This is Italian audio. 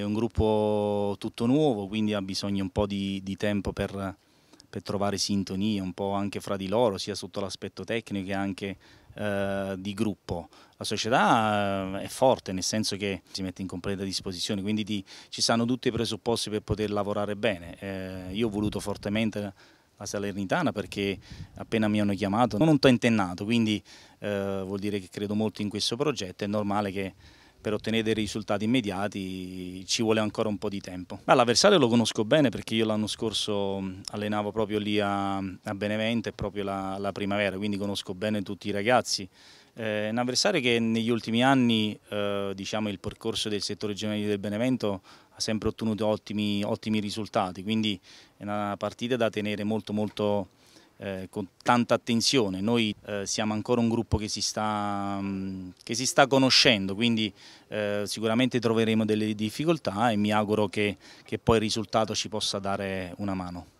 È un gruppo tutto nuovo, quindi ha bisogno un po' di, di tempo per, per, trovare sintonia, un po' anche fra di loro, sia sotto l'aspetto tecnico che anche eh, di gruppo. La società eh, è forte nel senso che si mette in completa disposizione, quindi ti, ci stanno tutti i presupposti per poter lavorare bene. Eh, io ho voluto fortemente la Salernitana perché appena mi hanno chiamato non ho intennato, quindi eh, vuol dire che credo molto in questo progetto, è normale che per ottenere dei risultati immediati ci vuole ancora un po' di tempo. l'avversario lo conosco bene perché io l'anno scorso mm, allenavo proprio lì a, a Benevento, proprio la, la, primavera, quindi conosco bene tutti i ragazzi. Eh, un avversario che negli ultimi anni, eh, diciamo, il percorso del settore giovanile del Benevento ha sempre ottenuto ottimi, ottimi risultati, quindi è una partita da tenere molto molto eh, con tanta attenzione. Noi eh, siamo ancora un gruppo che si sta, mh, mm, che si sta conoscendo, quindi eh, sicuramente troveremo delle difficoltà e mi auguro che, che poi il risultato ci possa dare una mano.